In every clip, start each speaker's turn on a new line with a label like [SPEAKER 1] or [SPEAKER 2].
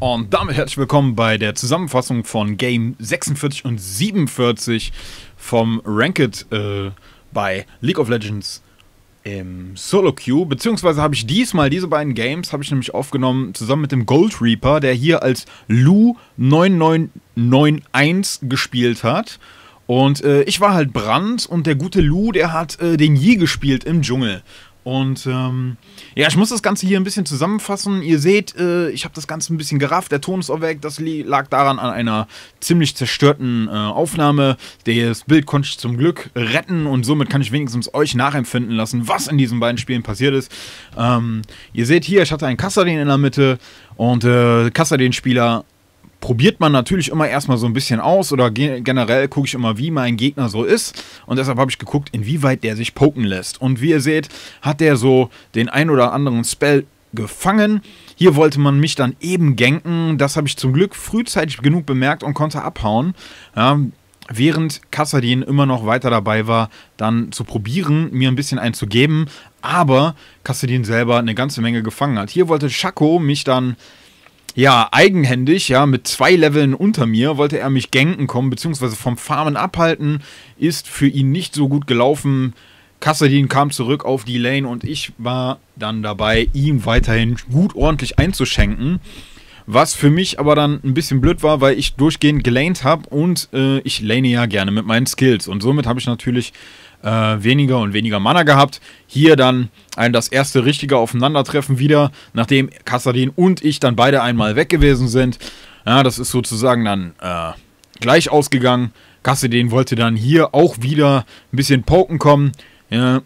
[SPEAKER 1] Und damit herzlich willkommen bei der Zusammenfassung von Game 46 und 47 vom Ranked äh, bei League of Legends im Solo Queue. Beziehungsweise habe ich diesmal diese beiden Games habe ich nämlich aufgenommen zusammen mit dem Gold Reaper, der hier als Lu 9991 gespielt hat. Und äh, ich war halt Brand und der gute Lu, der hat äh, den Yi gespielt im Dschungel. Und ähm, ja, ich muss das Ganze hier ein bisschen zusammenfassen. Ihr seht, äh, ich habe das Ganze ein bisschen gerafft. Der Ton ist auch weg. Das lag daran an einer ziemlich zerstörten äh, Aufnahme. Das Bild konnte ich zum Glück retten und somit kann ich wenigstens euch nachempfinden lassen, was in diesen beiden Spielen passiert ist. Ähm, ihr seht hier, ich hatte einen Kassadin in der Mitte und äh, Kassadin-Spieler probiert man natürlich immer erstmal so ein bisschen aus oder generell gucke ich immer, wie mein Gegner so ist. Und deshalb habe ich geguckt, inwieweit der sich poken lässt. Und wie ihr seht, hat der so den ein oder anderen Spell gefangen. Hier wollte man mich dann eben ganken. Das habe ich zum Glück frühzeitig genug bemerkt und konnte abhauen. Ähm, während Kassadin immer noch weiter dabei war, dann zu probieren, mir ein bisschen einzugeben, aber Kassadin selber eine ganze Menge gefangen hat. Hier wollte Schako mich dann ja, eigenhändig, ja, mit zwei Leveln unter mir, wollte er mich genken kommen, beziehungsweise vom Farmen abhalten, ist für ihn nicht so gut gelaufen. Kassadin kam zurück auf die Lane und ich war dann dabei, ihm weiterhin gut ordentlich einzuschenken. Was für mich aber dann ein bisschen blöd war, weil ich durchgehend gelaned habe und äh, ich lane ja gerne mit meinen Skills. Und somit habe ich natürlich äh, weniger und weniger Mana gehabt. Hier dann ein, das erste richtige Aufeinandertreffen wieder, nachdem Kassadin und ich dann beide einmal weg gewesen sind. Ja, das ist sozusagen dann äh, gleich ausgegangen. Kassadin wollte dann hier auch wieder ein bisschen poken kommen. Ja,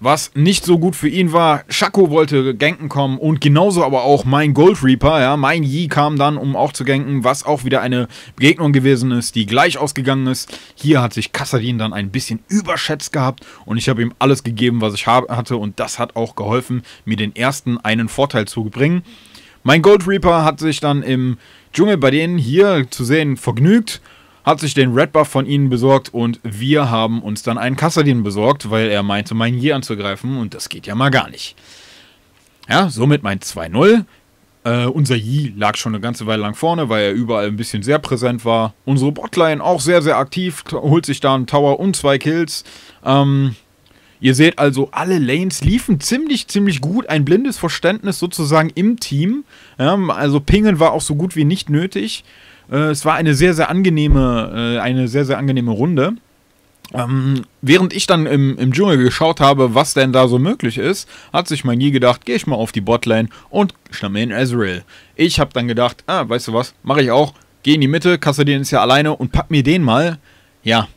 [SPEAKER 1] was nicht so gut für ihn war. Shaco wollte ganken kommen und genauso aber auch mein Gold Reaper, ja, mein Yi kam dann, um auch zu ganken, was auch wieder eine Begegnung gewesen ist, die gleich ausgegangen ist. Hier hat sich Kassadin dann ein bisschen überschätzt gehabt und ich habe ihm alles gegeben, was ich hatte und das hat auch geholfen, mir den ersten einen Vorteil zu bringen. Mein Gold Reaper hat sich dann im Dschungel bei denen hier zu sehen vergnügt hat sich den Red Buff von ihnen besorgt und wir haben uns dann einen Kassadin besorgt, weil er meinte, meinen Year anzugreifen und das geht ja mal gar nicht. Ja, somit mein 2-0. Äh, unser Yi lag schon eine ganze Weile lang vorne, weil er überall ein bisschen sehr präsent war. Unsere Botline auch sehr, sehr aktiv, holt sich da einen Tower und zwei Kills. Ähm, ihr seht also, alle Lanes liefen ziemlich, ziemlich gut. Ein blindes Verständnis sozusagen im Team. Ja, also Pingen war auch so gut wie nicht nötig. Äh, es war eine sehr, sehr angenehme, äh, eine sehr, sehr angenehme Runde. Ähm, während ich dann im, im Dschungel geschaut habe, was denn da so möglich ist, hat sich mein Yi gedacht, gehe ich mal auf die Botlane und schnapp mir in Ezreal. Ich habe dann gedacht, ah, weißt du was, mache ich auch, geh in die Mitte, Kassadin ist ja alleine und pack mir den mal. Ja,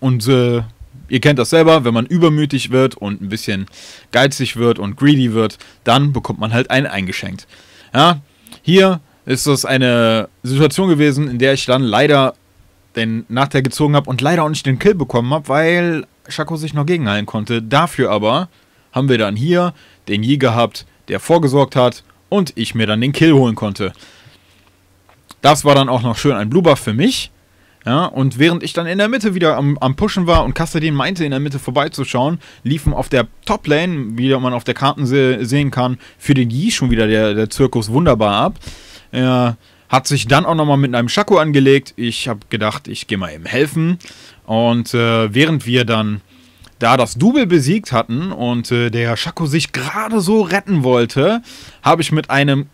[SPEAKER 1] und äh, ihr kennt das selber, wenn man übermütig wird und ein bisschen geizig wird und greedy wird, dann bekommt man halt einen eingeschenkt. Ja, hier ist das eine Situation gewesen, in der ich dann leider den Nachteil gezogen habe und leider auch nicht den Kill bekommen habe, weil Shaco sich noch gegenhalten konnte. Dafür aber haben wir dann hier den Yi gehabt, der vorgesorgt hat und ich mir dann den Kill holen konnte. Das war dann auch noch schön ein Blue Buff für mich. Ja, und während ich dann in der Mitte wieder am, am Pushen war und Kassadin meinte, in der Mitte vorbeizuschauen, liefen auf der Top-Lane, wie man auf der Karten se sehen kann, für den Yi schon wieder der, der Zirkus wunderbar ab. Er äh, hat sich dann auch nochmal mit einem Schako angelegt. Ich habe gedacht, ich gehe mal ihm helfen. Und äh, während wir dann da das Double besiegt hatten und äh, der Schako sich gerade so retten wollte, habe ich mit einem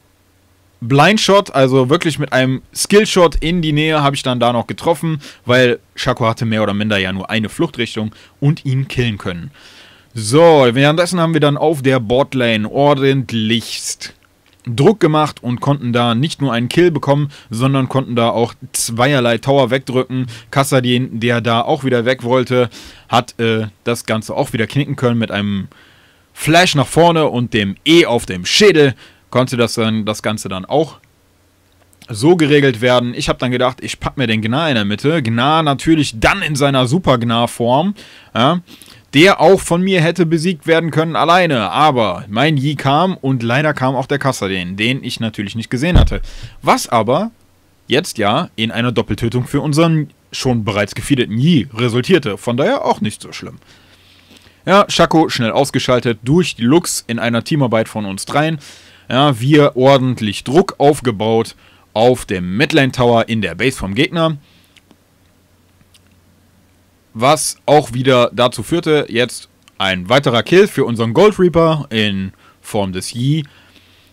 [SPEAKER 1] Blindshot, also wirklich mit einem Skillshot in die Nähe, habe ich dann da noch getroffen, weil Schako hatte mehr oder minder ja nur eine Fluchtrichtung und ihn killen können. So, währenddessen haben wir dann auf der Botlane ordentlichst Druck gemacht und konnten da nicht nur einen Kill bekommen, sondern konnten da auch zweierlei Tower wegdrücken. Kassadin, der da auch wieder weg wollte, hat äh, das Ganze auch wieder knicken können mit einem Flash nach vorne und dem E auf dem Schädel konnte das, dann, das Ganze dann auch so geregelt werden. Ich habe dann gedacht, ich packe mir den Gnar in der Mitte. Gnar natürlich dann in seiner Super-Gnar-Form. Ja der auch von mir hätte besiegt werden können alleine. Aber mein Yi kam und leider kam auch der Kassadin, den ich natürlich nicht gesehen hatte. Was aber jetzt ja in einer Doppeltötung für unseren schon bereits gefeedeten Yi resultierte. Von daher auch nicht so schlimm. Ja, Shako schnell ausgeschaltet durch die Lux in einer Teamarbeit von uns dreien. Ja, wir ordentlich Druck aufgebaut auf dem Midlane Tower in der Base vom Gegner was auch wieder dazu führte, jetzt ein weiterer Kill für unseren Gold Reaper in Form des Yi.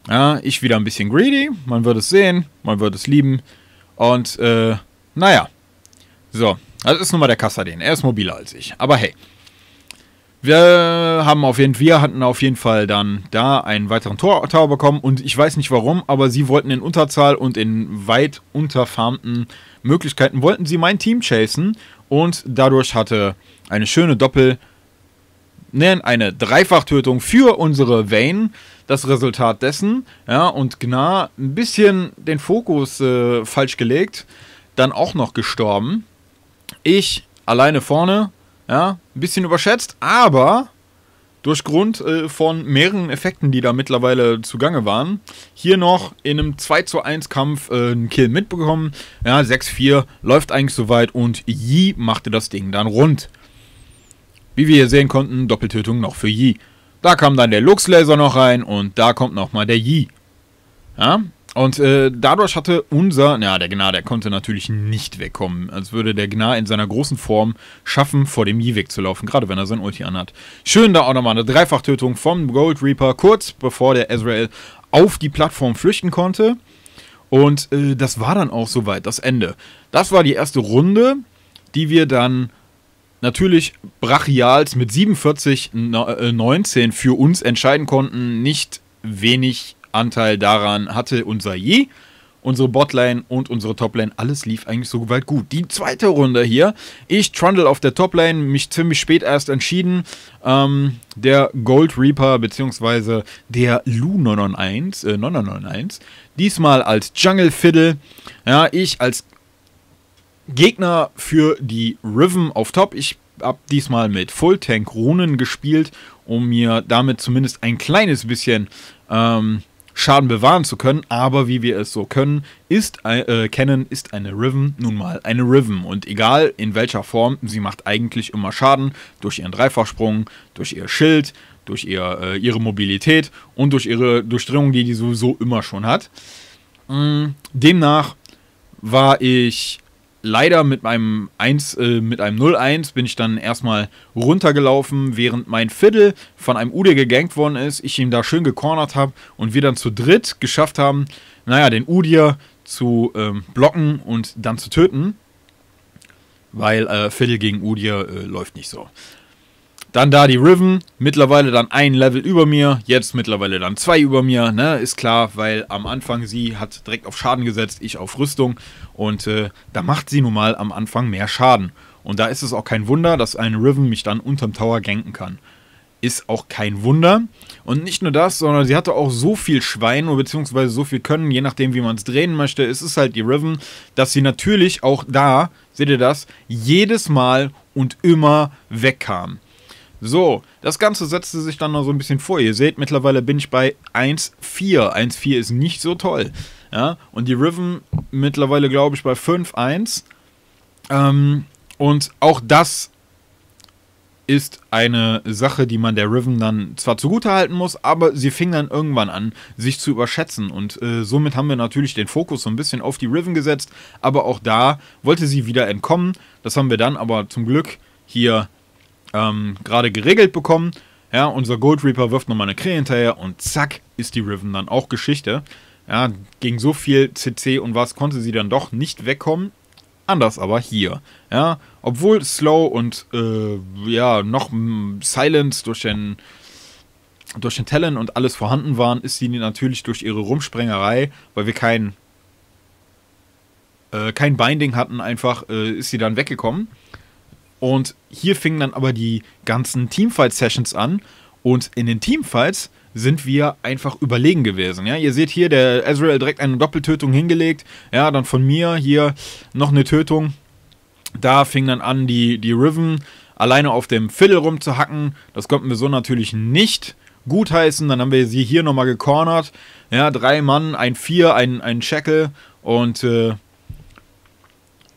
[SPEAKER 1] Ja, ich wieder ein bisschen greedy, man wird es sehen, man wird es lieben. Und, äh, naja. So, das ist nun mal der Kassadin. Er ist mobiler als ich. Aber hey. Wir haben auf jeden wir hatten auf jeden Fall dann da einen weiteren Tor Tower bekommen und ich weiß nicht warum, aber sie wollten in Unterzahl und in weit unterfarmten Möglichkeiten wollten sie mein Team chasen und dadurch hatte eine schöne Doppel- nennen eine Dreifachtötung für unsere Vayne. Das Resultat dessen, ja, und Gnar ein bisschen den Fokus äh, falsch gelegt, dann auch noch gestorben. Ich alleine vorne, ja, ein bisschen überschätzt, aber durch Grund äh, von mehreren Effekten, die da mittlerweile zugange waren. Hier noch in einem 2 zu 1 Kampf äh, einen Kill mitbekommen. Ja, 6-4 läuft eigentlich soweit und Yi machte das Ding dann rund. Wie wir hier sehen konnten, Doppeltötung noch für Yi. Da kam dann der Lux Laser noch rein und da kommt nochmal der Yi. Ja, und äh, dadurch hatte unser, ja, der Gnar, der konnte natürlich nicht wegkommen. Als würde der Gnar in seiner großen Form schaffen, vor dem Yi wegzulaufen, gerade wenn er sein Ulti anhat. Schön da auch nochmal eine Dreifachtötung vom Gold Reaper, kurz bevor der Ezreal auf die Plattform flüchten konnte. Und äh, das war dann auch soweit, das Ende. Das war die erste Runde, die wir dann natürlich brachials mit 47, 19 äh, für uns entscheiden konnten. Nicht wenig Anteil daran hatte unser Je. Unsere Botlane und unsere Toplane, alles lief eigentlich so weit gut. Die zweite Runde hier, ich Trundle auf der Toplane, mich ziemlich spät erst entschieden. Ähm, der Gold Reaper bzw. der Lu 991, äh, 991, diesmal als Jungle Fiddle. Ja, ich als Gegner für die Riven auf Top. Ich habe diesmal mit Full Tank Runen gespielt, um mir damit zumindest ein kleines bisschen ähm, Schaden bewahren zu können, aber wie wir es so können, ist äh, kennen, ist eine Riven nun mal eine Riven und egal in welcher Form, sie macht eigentlich immer Schaden durch ihren Dreifachsprung, durch ihr Schild, durch ihr, äh, ihre Mobilität und durch ihre Durchdringung, die die sowieso immer schon hat. Mm, demnach war ich leider mit meinem 1, äh, mit einem 0-1 bin ich dann erstmal runtergelaufen, während mein Fiddle von einem Ude gegankt worden ist, ich ihn da schön gecornert habe und wir dann zu dritt geschafft haben, naja, den Udir zu ähm, blocken und dann zu töten. Weil äh, Fiddle gegen Udir äh, läuft nicht so. Dann da die Riven, mittlerweile dann ein Level über mir, jetzt mittlerweile dann zwei über mir, ne? Ist klar, weil am Anfang sie hat direkt auf Schaden gesetzt, ich auf Rüstung und äh, da macht sie nun mal am Anfang mehr Schaden. Und da ist es auch kein Wunder, dass ein Riven mich dann unterm Tower ganken kann. Ist auch kein Wunder. Und nicht nur das, sondern sie hatte auch so viel Schwein oder beziehungsweise so viel Können, je nachdem, wie man es drehen möchte, ist es halt die Riven, dass sie natürlich auch da, seht ihr das, jedes Mal und immer wegkam. So, das Ganze setzte sich dann noch so ein bisschen vor. Ihr seht, mittlerweile bin ich bei 1,4. 1,4 ist nicht so toll. Ja? Und die Riven mittlerweile, glaube ich, bei 5,1. Ähm, und auch das ist eine Sache, die man der Riven dann zwar zugutehalten muss, aber sie fing dann irgendwann an, sich zu überschätzen. Und äh, somit haben wir natürlich den Fokus so ein bisschen auf die Riven gesetzt, aber auch da wollte sie wieder entkommen. Das haben wir dann aber zum Glück hier ähm, gerade geregelt bekommen. Ja, unser Gold Reaper wirft nochmal eine Krähe hinterher und zack, ist die Riven dann auch Geschichte. Ja, gegen so viel CC und was konnte sie dann doch nicht wegkommen. Anders aber hier. Ja, obwohl Slow und äh, ja, noch Silence durch den, durch den Talon und alles vorhanden waren, ist sie natürlich durch ihre Rumsprengerei, weil wir kein, äh, kein Binding hatten, einfach äh, ist sie dann weggekommen. Und hier fingen dann aber die ganzen Teamfight-Sessions an. Und in den Teamfights sind wir einfach überlegen gewesen. Ja, ihr seht hier, der Ezreal direkt eine Doppeltötung hingelegt. Ja, dann von mir hier noch eine Tötung. Da fing dann an, die, die Riven alleine auf dem Fiddle rumzuhacken. Das konnten wir so natürlich nicht gutheißen. Dann haben wir sie hier nochmal gecornert. Ja, drei Mann, ein Vier, ein, ein Shackle und äh,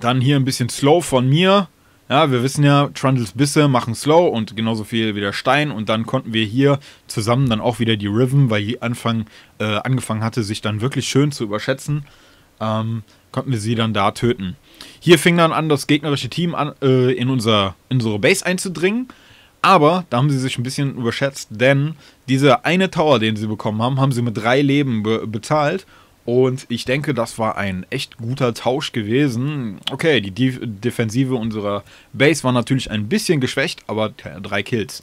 [SPEAKER 1] dann hier ein bisschen Slow von mir. Ja, wir wissen ja, Trundles Bisse machen Slow und genauso viel wie der Stein. Und dann konnten wir hier zusammen dann auch wieder die Riven, weil die Anfang äh, angefangen hatte, sich dann wirklich schön zu überschätzen, ähm, konnten wir sie dann da töten. Hier fing dann an, das gegnerische Team an, äh, in, unser, in unsere Base einzudringen. Aber da haben sie sich ein bisschen überschätzt, denn diese eine Tower, den sie bekommen haben, haben sie mit drei Leben be bezahlt und ich denke, das war ein echt guter Tausch gewesen. Okay, die De Defensive unserer Base war natürlich ein bisschen geschwächt, aber drei Kills.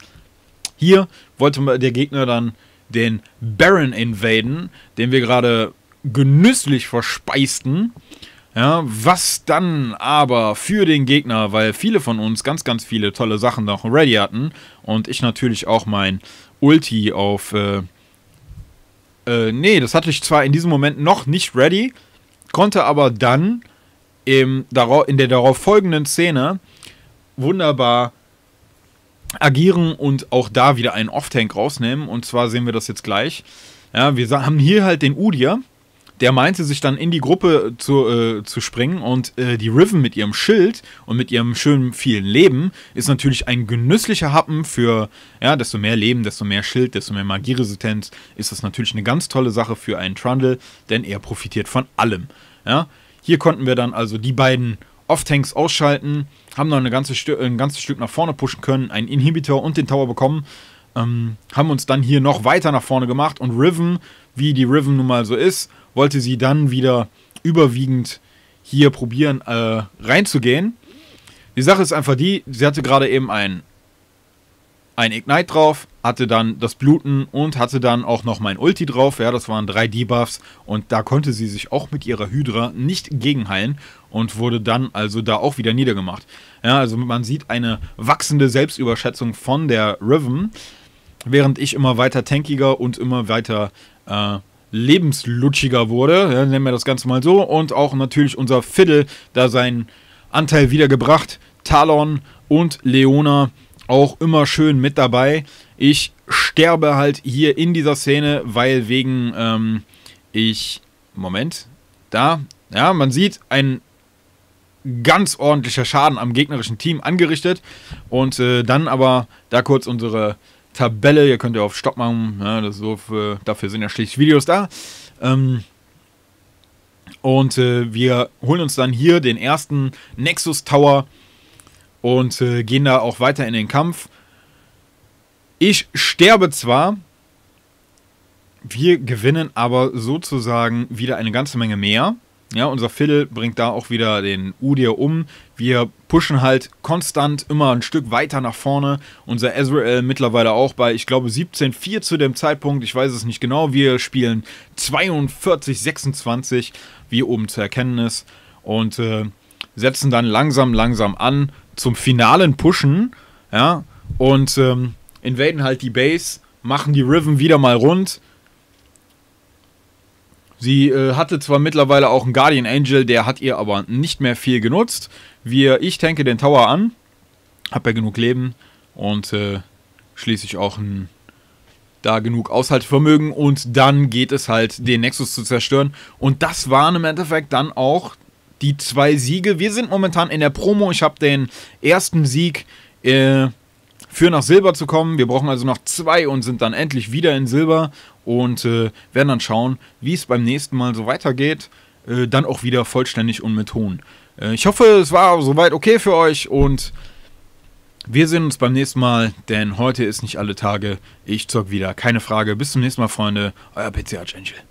[SPEAKER 1] Hier wollte der Gegner dann den Baron invaden, den wir gerade genüsslich verspeisten. Ja, was dann aber für den Gegner, weil viele von uns ganz, ganz viele tolle Sachen noch ready hatten und ich natürlich auch mein Ulti auf äh, äh, nee, das hatte ich zwar in diesem Moment noch nicht ready, konnte aber dann im, in der darauf folgenden Szene wunderbar agieren und auch da wieder einen Off-Tank rausnehmen. Und zwar sehen wir das jetzt gleich. Ja, wir haben hier halt den Udir, der meinte sich dann in die Gruppe zu, äh, zu springen und äh, die Riven mit ihrem Schild und mit ihrem schönen vielen Leben ist natürlich ein genüsslicher Happen für, ja, desto mehr Leben, desto mehr Schild, desto mehr Magieresistenz ist das natürlich eine ganz tolle Sache für einen Trundle, denn er profitiert von allem. Ja. Hier konnten wir dann also die beiden Off-Tanks ausschalten, haben noch eine ganze ein ganzes Stück nach vorne pushen können, einen Inhibitor und den Tower bekommen ähm, haben uns dann hier noch weiter nach vorne gemacht und Riven, wie die Riven nun mal so ist, wollte sie dann wieder überwiegend hier probieren äh, reinzugehen. Die Sache ist einfach die, sie hatte gerade eben ein, ein Ignite drauf, hatte dann das Bluten und hatte dann auch noch mein Ulti drauf. Ja, das waren drei Debuffs und da konnte sie sich auch mit ihrer Hydra nicht gegenheilen und wurde dann also da auch wieder niedergemacht. Ja, also man sieht eine wachsende Selbstüberschätzung von der Riven während ich immer weiter tankiger und immer weiter äh, lebenslutschiger wurde, ja, nennen wir das Ganze mal so, und auch natürlich unser Fiddle da seinen Anteil wiedergebracht, Talon und Leona auch immer schön mit dabei. Ich sterbe halt hier in dieser Szene, weil wegen ähm, ich, Moment, da, ja, man sieht ein ganz ordentlicher Schaden am gegnerischen Team angerichtet und äh, dann aber da kurz unsere Tabelle. Ihr könnt ja auf Stopp machen. Ja, ne? das so für, dafür sind ja schließlich Videos da. Ähm, und äh, wir holen uns dann hier den ersten Nexus Tower und äh, gehen da auch weiter in den Kampf. Ich sterbe zwar, wir gewinnen aber sozusagen wieder eine ganze Menge mehr. Ja, unser Fiddle bringt da auch wieder den Udir um. Wir pushen halt konstant immer ein Stück weiter nach vorne. Unser Ezreal mittlerweile auch bei, ich glaube, 17-4 zu dem Zeitpunkt. Ich weiß es nicht genau. Wir spielen 42-26, wie oben zu erkennen ist. Und äh, setzen dann langsam, langsam an zum finalen Pushen. Ja, und ähm, invaden halt die Base, machen die Riven wieder mal rund Sie äh, hatte zwar mittlerweile auch einen Guardian Angel, der hat ihr aber nicht mehr viel genutzt. Wir, ich tanke den Tower an, hab ja genug Leben und äh, schließlich auch ein, da genug Aushaltsvermögen und dann geht es halt, den Nexus zu zerstören. Und das waren im Endeffekt dann auch die zwei Siege. Wir sind momentan in der Promo. Ich habe den ersten Sieg äh, für nach Silber zu kommen. Wir brauchen also noch zwei und sind dann endlich wieder in Silber und äh, werden dann schauen, wie es beim nächsten Mal so weitergeht. Äh, dann auch wieder vollständig und mit Ton. Äh, ich hoffe, es war soweit okay für euch und wir sehen uns beim nächsten Mal, denn heute ist nicht alle Tage. Ich zock wieder, keine Frage. Bis zum nächsten Mal, Freunde. Euer PCH Angel.